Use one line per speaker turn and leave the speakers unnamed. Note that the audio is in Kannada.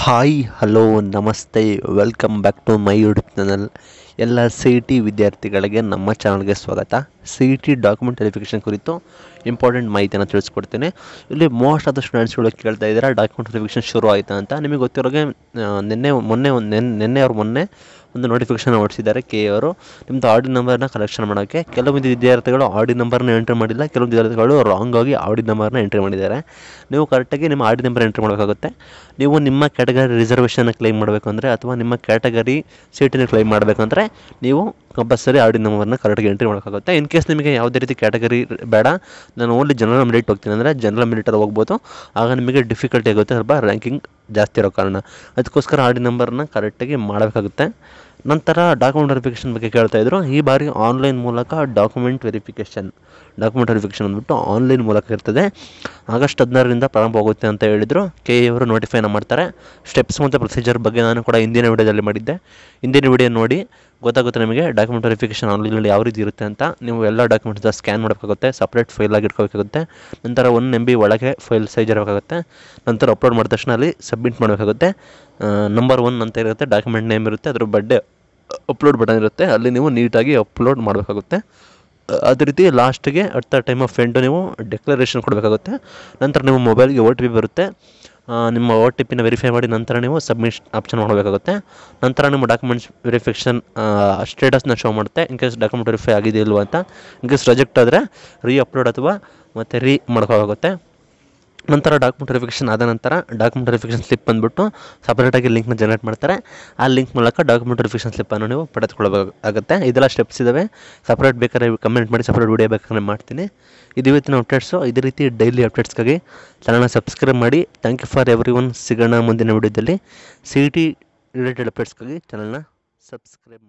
ಹಾಯ್ ಹಲೋ ನಮಸ್ತೆ welcome back to my YouTube channel ಎಲ್ಲ ಸಿ ಇ ಟಿ ವಿದ್ಯಾರ್ಥಿಗಳಿಗೆ ನಮ್ಮ ಚಾನಲ್ಗೆ ಸ್ವಾಗತ ಸಿ ಟಿ ಡಾಕ್ಯುಮೆಂಟ್ ವೆರಿಫಿಕೇಷನ್ ಕುರಿತು ಇಂಪಾರ್ಟೆಂಟ್ ಮಾಹಿತಿಯನ್ನು ತಿಳಿಸ್ಕೊಡ್ತೀನಿ ಇಲ್ಲಿ ಮೋಸ್ಟ್ ಆಫ್ ದ ಸ್ಟೂಡೆಂಟ್ಸ್ಗಳು ಕೇಳ್ತಾ ಇದ್ದಾರೆ ಡಾಕ್ಯುಮೆಂಟ್ ವೆರಿಫಿಕೇಷನ್ ಶುರು ಆಯಿತಾ ಅಂತ ನಿಮಗೆ ಗೊತ್ತಿರೋಗೆ ನಿನ್ನೆ ಮೊನ್ನೆ ಒಂದು ನೆನ್ನೆ ಅವ್ರ ಮೊನ್ನೆ ಒಂದು ನೋಟಿಫಿಕೇಶನ್ ಹೊಡಿಸಿದ್ದಾರೆ ಕೆ ಅವರು ನಿಮ್ಮದು ಆಡಿ ನಂಬರ್ನ ಕಲೆಕ್ಷನ್ ಮಾಡೋಕ್ಕೆ ಕೆಲವೊಂದು ವಿದ್ಯಾರ್ಥಿಗಳು ಆಡಿ ನಂಬರ್ನ ಎಂಟ್ರಿ ಮಾಡಿಲ್ಲ ಕೆಲವು ವಿದ್ಯಾರ್ಥಿಗಳು ರಾಂಗ್ ಆಗಿ ಆಡಿ ನಂಬರ್ನ ಎಂಟ್ರಿ ಮಾಡಿದ್ದಾರೆ ನೀವು ಕರೆಕ್ಟಾಗಿ ನಿಮ್ಮ ಆಡಿ ನಂಬರ್ ಎಂಟ್ರಿ ಮಾಡಬೇಕಾಗುತ್ತೆ ನೀವು ನಿಮ್ಮ ಕ್ಯಾಟಗರಿ ರಿಸರ್ವೇಷನ್ನ ಕ್ಲೈಮ್ ಮಾಡಬೇಕು ಅಂದರೆ ಅಥವಾ ನಿಮ್ಮ ಕ್ಯಾಟಗರಿ ಸೀಟನ್ನು ಕ್ಲೈಮ್ ಮಾಡಬೇಕಂದ್ರೆ ನೀವು ಕಂಪಲ್ಸರಿ ಆಡಿ ನಂಬರ್ನ ಕರೆಕ್ಟಾಗಿ ಎಂಟ್ರಿ ಮಾಡೋಕ್ಕಾಗುತ್ತೆ ಇನ್ ಕೇಸ್ ನಿಮಗೆ ಯಾವುದೇ ರೀತಿ ಕ್ಯಾಟಗರಿ ಬೇಡ ನಾನು ಓನ್ಲಿ ಜನರಲ್ ಮೆರಿಟ್ ಹೋಗ್ತೀನಿ ಅಂದರೆ ಜನರಲ್ ಮೆರಿಟಲ್ಲಿ ಹೋಗ್ಬೋದು ಆಗ ನಿಮಗೆ ಡಿಫಿಕಲ್ಟಿ ಆಗುತ್ತೆ ಸ್ವಲ್ಪ ರ್ಯಾಂಕಿಂಗ್ ಜಾಸ್ತಿ ಇರೋ ಕಾರಣ ಅದಕ್ಕೋಸ್ಕರ ಆಡಿ ನಂಬರ್ನ ಕರೆಕ್ಟಾಗಿ ಮಾಡಬೇಕಾಗುತ್ತೆ ನಂತರ ಡಾಕ್ಯುಮೆಂಟ್ ವೆರಿಫಿಕೇಷನ್ ಬಗ್ಗೆ ಕೇಳ್ತಾ ಇದ್ರು ಈ ಬಾರಿ ಆನ್ಲೈನ್ ಮೂಲಕ ಡಾಕ್ಯುಮೆಂಟ್ ವೆರಿಫಿಕೇಷನ್ ಡಾಕ್ಯುಮೆಂಟ್ ವೆರಿಫಿಕೇಷನ್ ಅಂದ್ಬಿಟ್ಟು ಆನ್ಲೈನ್ ಮೂಲಕ ಇರ್ತದೆ ಆಗಸ್ಟ್ ಹದಿನಾರರಿಂದ ಪ್ರಾರಂಭವಾಗುತ್ತೆ ಅಂತ ಹೇಳಿದರು ಕೆ ಅವರು ನೋಟಿಫೈನ ಮಾಡ್ತಾರೆ ಸ್ಟೆಪ್ಸ್ ಮತ್ತು ಪ್ರೊಸೀಜರ್ ಬಗ್ಗೆ ನಾನು ಕೂಡ ಹಿಂದಿನ ವಿಡಿಯೋದಲ್ಲಿ ಮಾಡಿದ್ದೆ ಹಿಂದಿನ ವಿಡಿಯೋ ನೋಡಿ ಗೊತ್ತಾಗುತ್ತೆ ನಿಮಗೆ ಡಾಕ್ಯುಮೆಂಟ್ ವೆರಿಫಿಕೇಷನ್ ಆನ್ಲೈನಲ್ಲಿ ಯಾವ ರೀತಿ ಇರುತ್ತೆ ಅಂತ ನೀವು ಎಲ್ಲ ಡಾಕ್ಯುಮೆಂಟ್ಸ್ ಸ್ಕ್ಯಾನ್ ಮಾಡಬೇಕಾಗುತ್ತೆ ಸಪ್ರೇಟ್ ಫೈಲಾಗಿ ಇಟ್ಕೋಬೇಕಾಗುತ್ತೆ ನಂತರ ಒನ್ ಎಮ್ ಬಿ ಒಳಗೆ ಫೈಲ್ ಸೈಜ್ ಇರಬೇಕಾಗುತ್ತೆ ನಂತರ ಅಪ್ಲೋಡ್ ಮಾಡಿದ ತಕ್ಷಣ ಅಲ್ಲಿ ಸಬ್ಮಿಟ್ ಮಾಡಬೇಕಾಗುತ್ತೆ ನಂಬರ್ ಒನ್ ಅಂತ ಇರುತ್ತೆ ಡಾಕ್ಯುಮೆಂಟ್ ನೇಮ್ ಇರುತ್ತೆ ಅದ್ರ ಬಡ್ಡೆ ಅಪ್ಲೋಡ್ ಬಟನ್ ಇರುತ್ತೆ ಅಲ್ಲಿ ನೀವು ನೀಟಾಗಿ ಅಪ್ಲೋಡ್ ಮಾಡಬೇಕಾಗುತ್ತೆ ಅದೇ ರೀತಿ ಲಾಸ್ಟಿಗೆ at the time of end ನೀವು ಡೆಕ್ಲರೇಷನ್ ಕೊಡಬೇಕಾಗುತ್ತೆ ನಂತರ ನಿಮ್ಮ ಮೊಬೈಲ್ಗೆ ಒ ಟಿ ಪಿ ಬರುತ್ತೆ ನಿಮ್ಮ ಓ ಟಿ ಪಿನ ವೆರಿಫೈ ಮಾಡಿ ನಂತರ ನೀವು ಸಬ್ಮಿಷನ್ ಆಪ್ಷನ್ ಮಾಡಬೇಕಾಗುತ್ತೆ ನಂತರ ನಿಮ್ಮ ಡಾಕ್ಯುಮೆಂಟ್ಸ್ ವೆರಿಫಿಕೇಷನ್ ಸ್ಟೇಟಸ್ನ ಶೋ ಮಾಡುತ್ತೆ ಇನ್ ಕೇಸ್ ಡಾಕ್ಯುಮೆಂಟ್ ವೆರಿಫೈ ಆಗಿದೆ ಅಂತ ಇನ್ ಕೇಸ್ ರಿಜೆಕ್ಟ್ ಆದರೆ ರೀ ಅಪ್ಲೋಡ್ ಅಥವಾ ಮತ್ತು ರೀ ಮಾಡ್ಕೋಬೇಕಾಗುತ್ತೆ ನಂತರ ಡಾಕ್ಯುಮೆಂಟ್ ವೆರಿಫಿಕೇಷನ್ ಆದ ನಂತರ ಡಾಕ್ಯುಮೆಂಟ್ ವೆರಿಫಿಕೇಷನ್ ಸ್ಲಿಪ್ ಬಂದುಬಿಟ್ಟು ಸಪ್ರೇಟಾಗಿ ಲಿಂಕ್ನ ಜನರೇಟ್ ಮಾಡ್ತಾರೆ ಆ ಲಿಂಕ್ ಮೂಲಕ ಡಾಕ್ಯುಮೆಂಟ್ ವೆರಿಫಿಕೇಷನ್ ಸ್ಲಿಪ್ಪನ್ನು ನೀವು ಪಡೆದುಕೊಳ್ಳಬೇಕಾಗುತ್ತೆ ಇದೆಲ್ಲ ಸ್ಟೆಪ್ಸ್ ಇದಾವೆ ಸಪ್ರೇಟ್ ಬೇಕಾದ್ರೆ ಕಮೆಂಟ್ ಮಾಡಿ ಸಪ್ರೇಟ್ ವಿಡಿಯೋ ಬೇಕಾದ್ರೆ ಮಾಡ್ತೀನಿ ಇದು ಇವತ್ತಿನ ಅಪ್ಡೇಟ್ಸು ಇದೇ ರೀತಿ ಡೈಲಿ ಅಪ್ಡೇಟ್ಸ್ಗಾಗಿ ಚಾನಲ್ನ ಸಬ್ಸ್ಕ್ರೈಬ್ ಮಾಡಿ thank you for everyone ಸಿಗೋಣ ಮುಂದಿನ ವಿಡಿಯೋದಲ್ಲಿ ಸಿ ಟಿ ರಿಲೇಟೆಡ್ ಅಪ್ಡೇಟ್ಸ್ಗಾಗಿ ಚಾನಲ್ನ ಸಬ್ಸ್ಕ್ರೈಬ್ ಮಾಡಿ